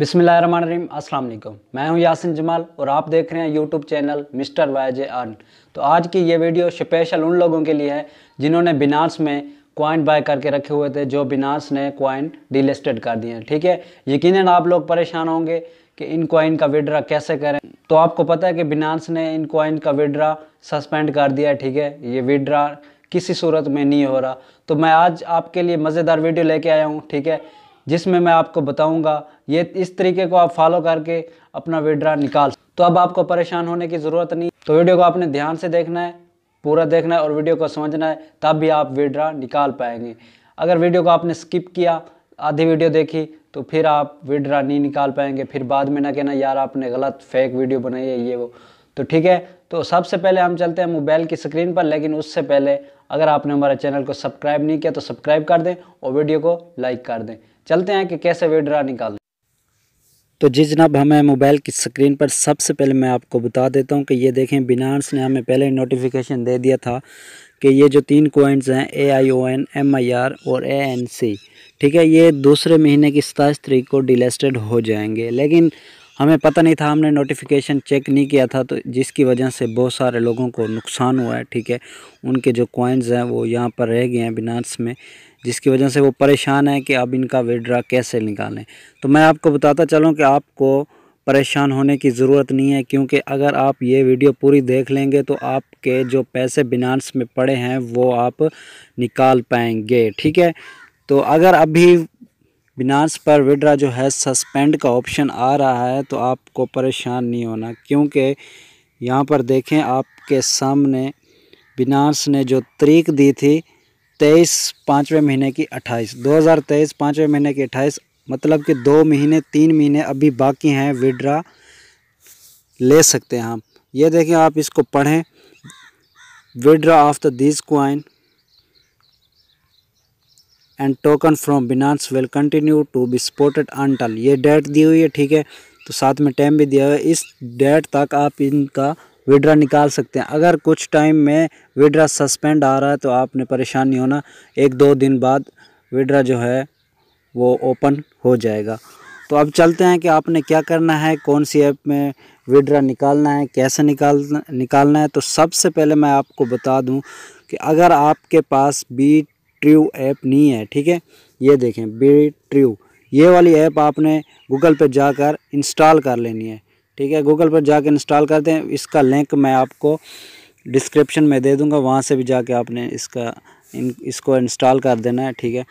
बिसमीम अस्सलाम वालेकुम मैं हूं यासिन जमाल और आप देख रहे हैं YouTube channel mister YJ earn तो आज की ये वीडियो स्पेशल उन लोगों के लिए है जिन्होंने बिनास में क्वाइन बाय करके रखे हुए थे जो बिनास ने क्वाइन डिलिस्टेड कर दिए हैं ठीक है यकीन आप लोग परेशान होंगे कि इन क्वाइन का विड्रा कैसे करें तो आपको पता है कि बिनास ने इन क्वाइन का विड्रा सस्पेंड कर दिया है ठीक है ये विड्रा किसी सूरत में नहीं हो रहा तो मैं आज आपके लिए मज़ेदार वीडियो लेके आया हूँ ठीक है जिसमें मैं आपको बताऊंगा ये इस तरीके को आप फॉलो करके अपना विड्रा निकाल तो अब आपको परेशान होने की ज़रूरत नहीं तो वीडियो को आपने ध्यान से देखना है पूरा देखना है और वीडियो को समझना है तब भी आप विड्रा निकाल पाएंगे अगर वीडियो को आपने स्किप किया आधी वीडियो देखी तो फिर आप विड्रा नहीं निकाल पाएंगे फिर बाद में ना कहना यार आपने गलत फेक वीडियो बनाई है ये वो तो ठीक है तो सबसे पहले हम चलते हैं मोबाइल की स्क्रीन पर लेकिन उससे पहले अगर आपने हमारे चैनल को सब्सक्राइब नहीं किया तो सब्सक्राइब कर दें और वीडियो को लाइक कर दें चलते हैं कि कैसे विड्रा निकाल तो जी जनाब हमें मोबाइल की स्क्रीन पर सबसे पहले मैं आपको बता देता हूं कि ये देखें बिनांस ने हमें पहले नोटिफिकेशन दे दिया था कि ये जो तीन कोइंस हैं A I O N M I R और ए एन सी ठीक है ये दूसरे महीने की सताईस तरीक को डिलेस्टेड हो जाएंगे लेकिन हमें पता नहीं था हमने नोटिफिकेशन चेक नहीं किया था तो जिसकी वजह से बहुत सारे लोगों को नुकसान हुआ है ठीक है उनके जो कॉइन्स हैं वो यहाँ पर रह गए हैं बिनास में जिसकी वजह से वो परेशान है कि अब इनका विड्रा कैसे निकालें तो मैं आपको बताता चलूँ कि आपको परेशान होने की ज़रूरत नहीं है क्योंकि अगर आप ये वीडियो पूरी देख लेंगे तो आपके जो पैसे बिनास में पड़े हैं वो आप निकाल पाएंगे ठीक है तो अगर अभी बिनार्स पर विड्रा जो है सस्पेंड का ऑप्शन आ रहा है तो आपको परेशान नहीं होना क्योंकि यहाँ पर देखें आपके सामने बिनार्स ने जो तरीक दी थी तेईस पाँचवें महीने की अट्ठाईस दो हज़ार तेईस पाँचवें महीने की अट्ठाईस मतलब कि दो महीने तीन महीने अभी बाकी हैं विड्रा ले सकते हैं हम ये देखें आप इसको पढ़ें withdraw of the this coin and token from Binance will continue to be supported until ये डेट दी हुई है ठीक है तो साथ में टाइम भी दिया हुआ है इस डेट तक आप इनका विड्रा निकाल सकते हैं अगर कुछ टाइम में विड्रा सस्पेंड आ रहा है तो आपने परेशान नहीं होना एक दो दिन बाद विड्रा जो है वो ओपन हो जाएगा तो अब चलते हैं कि आपने क्या करना है कौन सी ऐप में विड्रा निकालना है कैसे निकाल निकालना है तो सबसे पहले मैं आपको बता दूं कि अगर आपके पास बी ट्रू ऐप नहीं है ठीक है ये देखें बी ट्रू ये वाली ऐप आपने गूगल पर जाकर इंस्टॉल कर लेनी है ठीक है गूगल पर जाकर इंस्टॉल करते हैं इसका लिंक मैं आपको डिस्क्रिप्शन में दे दूंगा वहाँ से भी जाके आपने इसका इन इसको इंस्टॉल कर देना है ठीक है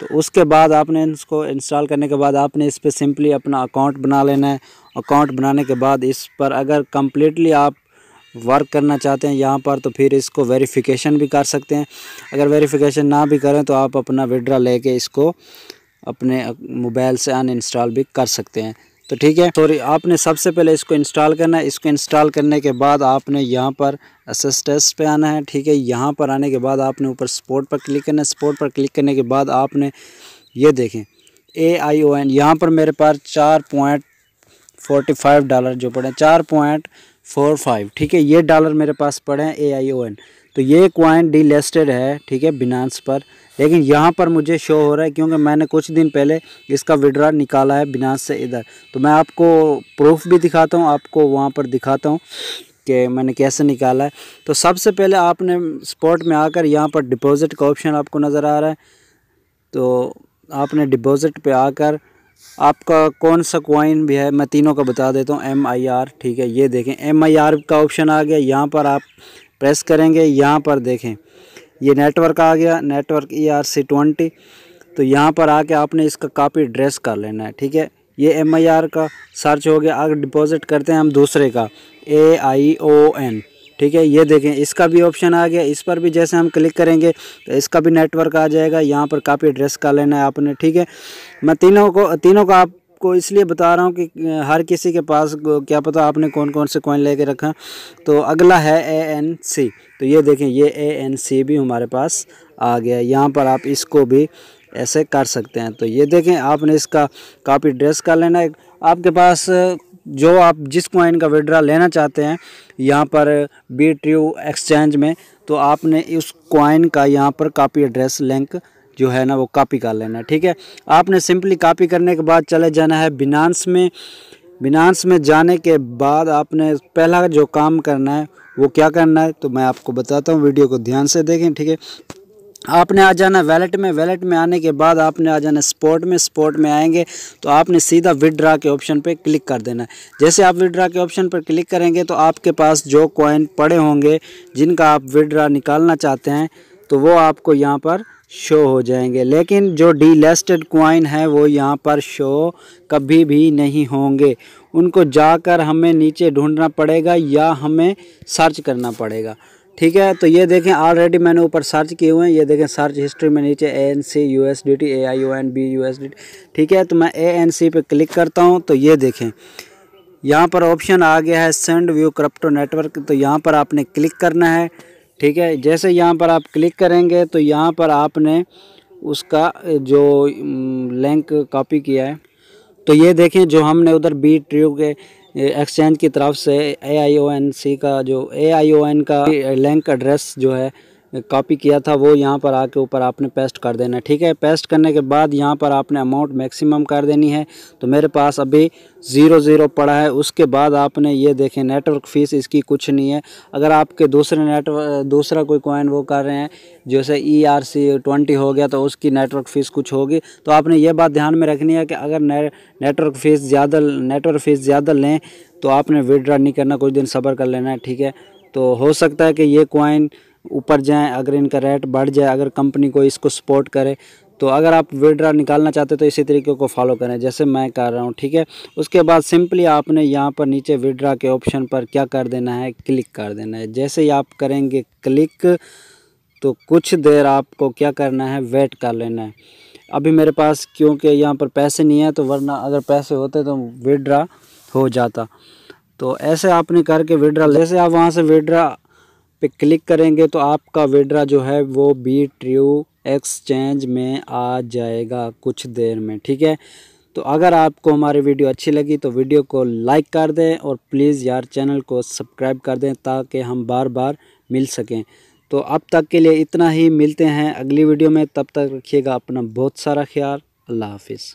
तो उसके बाद आपने इसको इंस्टॉल करने के बाद आपने इस पर सिंपली अपना अकाउंट बना लेना है अकाउंट बनाने के बाद इस पर अगर कम्प्लीटली आप वर्क करना चाहते हैं यहाँ पर तो फिर इसको वेरिफिकेशन भी कर सकते हैं अगर वेरिफिकेशन ना भी करें तो आप अपना विड्रा लेके इसको अपने मोबाइल से अनइंस्टॉल भी कर सकते हैं तो ठीक है सॉरी तो आपने सबसे पहले इसको इंस्टॉल करना है इसको इंस्टॉल करने के बाद आपने यहाँ पर असिस्टेंस पे आना है ठीक है यहाँ पर आने के बाद आपने ऊपर स्पोर्ट पर क्लिक करना है स्पोर्ट पर क्लिक करने के बाद आपने ये देखें ए आई ओ एन यहाँ पर मेरे पास चार पॉइंट फोर्टी फाइव डॉलर जो पड़े चार पॉइंट फोर फाइव ठीक है ये डॉलर मेरे पास पड़े हैं ए आई ओ एन तो ये क्वाइन डीलिस्टेड है ठीक है बिनांस पर लेकिन यहाँ पर मुझे शो हो रहा है क्योंकि मैंने कुछ दिन पहले इसका विड्रा निकाला है बिनांस से इधर तो मैं आपको प्रूफ भी दिखाता हूँ आपको वहाँ पर दिखाता हूँ कि मैंने कैसे निकाला है तो सबसे पहले आपने स्पॉट में आकर यहाँ पर डिपॉज़िट का ऑप्शन आपको नज़र आ रहा है तो आपने डिपॉज़िट पर आकर आपका कौन सा क्वाइन भी है मैं तीनों का बता देता हूँ एम आई आर ठीक है ये देखें एम आई आर का ऑप्शन आ गया यहाँ पर आप प्रेस करेंगे यहाँ पर देखें ये नेटवर्क आ गया network E R C twenty तो यहाँ पर आके आपने इसका कापी ड्रेस कर लेना है ठीक है ये एम आई आर का सर्च हो गया अगर डिपॉज़िट करते हैं हम दूसरे का ए आई ओ एन ठीक है ये देखें इसका भी ऑप्शन आ गया इस पर भी जैसे हम क्लिक करेंगे तो इसका भी नेटवर्क आ जाएगा यहाँ पर काफ़ी ड्रेस का लेना है आपने ठीक है मैं तीनों को तीनों का आप आपको इसलिए बता रहा हूँ कि हर किसी के पास क्या पता आपने कौन कौन से कॉइन लेके रखा तो अगला है ए एन सी तो ये देखें ये ए एन सी भी हमारे पास आ गया यहाँ पर आप इसको भी ऐसे कर सकते हैं तो ये देखें आपने इसका काफी ड्रेस कर लेना है आपके पास जो आप जिस कॉइन का विड्रा लेना चाहते हैं यहाँ पर बी एक्सचेंज में तो आपने उस कॉइन का यहाँ पर कापी एड्रेस लिंक जो है ना वो कॉपी कर लेना है ठीक है आपने सिंपली कॉपी करने के बाद चले जाना है बिनांस में बिनांस में जाने के बाद आपने पहला जो काम करना है वो क्या करना है तो मैं आपको बताता हूँ वीडियो को ध्यान से देखें ठीक है आपने आ जाना वैलेट में वैलेट में आने के बाद आपने आ जाना स्पोर्ट में स्पोर्ट में आएंगे तो आपने सीधा विदड्रा के ऑप्शन पर क्लिक कर देना है जैसे आप विदड्रा के ऑप्शन पर क्लिक करेंगे तो आपके पास जो कॉइन पड़े होंगे जिनका आप विदड्रा निकालना चाहते हैं तो वो आपको यहाँ पर शो हो जाएंगे लेकिन जो डी लेस्टेड क्वाइन है वो यहाँ पर शो कभी भी नहीं होंगे उनको जाकर हमें नीचे ढूंढना पड़ेगा या हमें सर्च करना पड़ेगा ठीक है तो ये देखें ऑलरेडी मैंने ऊपर सर्च किए हुए हैं ये देखें सर्च हिस्ट्री में नीचे A N C U S D T A I O N B U S D ठीक है तो मैं ए एन सी पर क्लिक करता हूँ तो ये देखें यहाँ पर ऑप्शन आ गया है सेंड व्यू क्रप्टो नेटवर्क तो यहाँ पर आपने क्लिक करना है ठीक है जैसे यहाँ पर आप क्लिक करेंगे तो यहाँ पर आपने उसका जो लिंक कॉपी किया है तो ये देखें जो हमने उधर बी ट्रियो के एक्सचेंज की तरफ से ए आई ओ एन सी का जो ए आई ओ एन का लिंक एड्रेस जो है कॉपी किया था वो यहाँ पर आके ऊपर आपने पेस्ट कर देना ठीक है पेस्ट करने के बाद यहाँ पर आपने अमाउंट मैक्सिमम कर देनी है तो मेरे पास अभी ज़ीरो ज़ीरो पड़ा है उसके बाद आपने ये देखें नेटवर्क फ़ीस इसकी कुछ नहीं है अगर आपके दूसरे नेटवर्क दूसरा कोई कॉइन वो कर रहे हैं जैसे ई आर सी ट्वेंटी हो गया तो उसकी नेटवर्क फ़ीस कुछ होगी तो आपने ये बात ध्यान में रखनी है कि अगर नेटवर्क फ़ीस ज़्यादा नेटवर्क फ़ीस ज़्यादा लें तो आपने विड्रा नहीं करना कुछ दिन सब्र कर लेना है ठीक है तो हो सकता है कि ये कॉइन ऊपर जाएँ अगर इनका रेट बढ़ जाए अगर कंपनी को इसको सपोर्ट करे तो अगर आप विड्रा निकालना चाहते हो तो इसी तरीके को फॉलो करें जैसे मैं कर रहा हूँ ठीक है उसके बाद सिंपली आपने यहाँ पर नीचे विड्रा के ऑप्शन पर क्या कर देना है क्लिक कर देना है जैसे ही आप करेंगे क्लिक तो कुछ देर आपको क्या करना है वेट कर लेना है अभी मेरे पास क्योंकि यहाँ पर पैसे नहीं है तो वरना अगर पैसे होते तो विड्रा हो जाता तो ऐसे आपने करके विड्रा जैसे आप वहाँ से विड्रा पे क्लिक करेंगे तो आपका विड्रा जो है वो बी ट्रू एक्सचेंज में आ जाएगा कुछ देर में ठीक है तो अगर आपको हमारी वीडियो अच्छी लगी तो वीडियो को लाइक कर दें और प्लीज़ यार चैनल को सब्सक्राइब कर दें ताकि हम बार बार मिल सकें तो अब तक के लिए इतना ही मिलते हैं अगली वीडियो में तब तक रखिएगा अपना बहुत सारा ख्याल अल्लाह हाफिज़